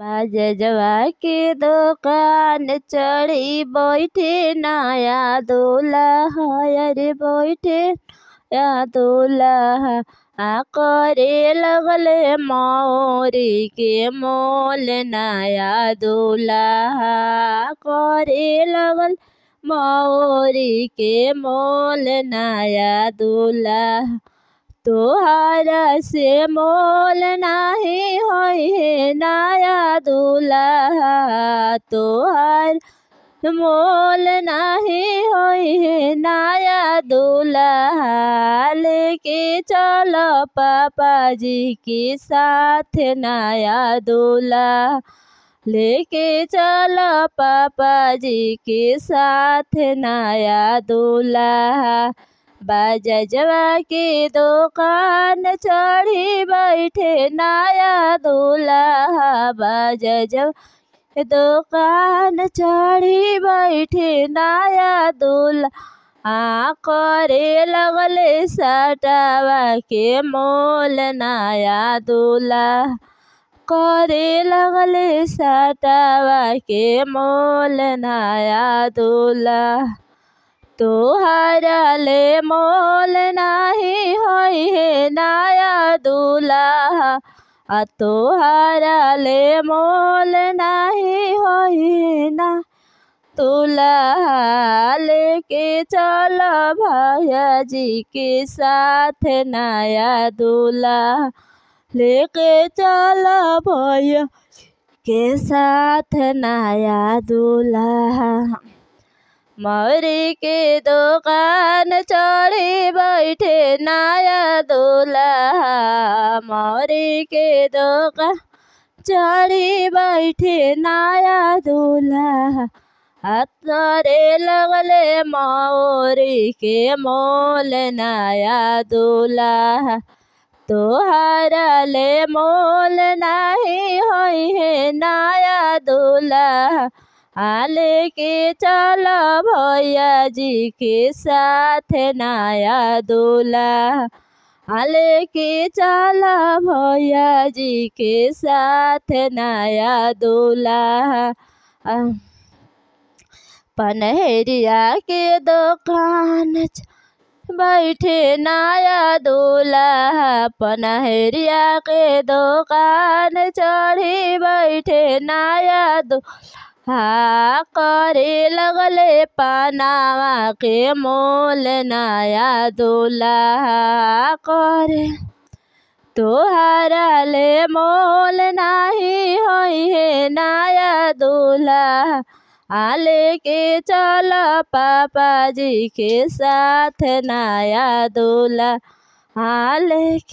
बाज जवा के दुकान चढ़ी बैठे नया दूल्हा अरे बैठे या दूल्हा आ करे लगले मौरी के मोल नया दूल्हा करे लगल मौरी के मोल नया दूल्हा तोहरा से मोल नाही हो नया दूल्हा तोहर मोल नाही हो नया दूल्हा लेके चलो पापा जी के साथ नया दूल्हा लेके चलो पापा जी के साथ नया दूल्हा बाजा जवा की दुकान चढ़ी बैठे नया दूल्हा बज जवा दुकान चढ़ी बैठे नया दूल्हा आ करे लगल सटवा के मोल नया दूल्हा करे लगल सटवा के मोल नया दूल्हा ले मोल नाही होई हे नाया दूल्हा आ ले मोल नाही होई हे ना तुल्हा लेके चलो भैया जी के साथ नया दूल्हा लेके चलो भैया के साथ नया दूल्हा मरी के दुकान चढ़ी बैठे नया दूल्हा मरी के दुकान चढ़ी बैठे नया दूल्हा हतरे लगले मौरी के मोल नया दूल्हा तोहरा ले मोल नहीं हो नया दूल्हा आले के चला भैया जी के साथ नया दूल्हा आले के चला भैया जी के साथ नया दूल्हा पनहरिया के दुकान बैठे नया दूल्हा पनहरिया के दुकान चढ़ी बैठे नया दूल्हा हाँ करे लगले पनावा के मोल नया दूल्हा करे तोहरा ले मोल नाही होई है नया दूल्हा आले के चलो पापा जी के साथ नया दूल्हा आले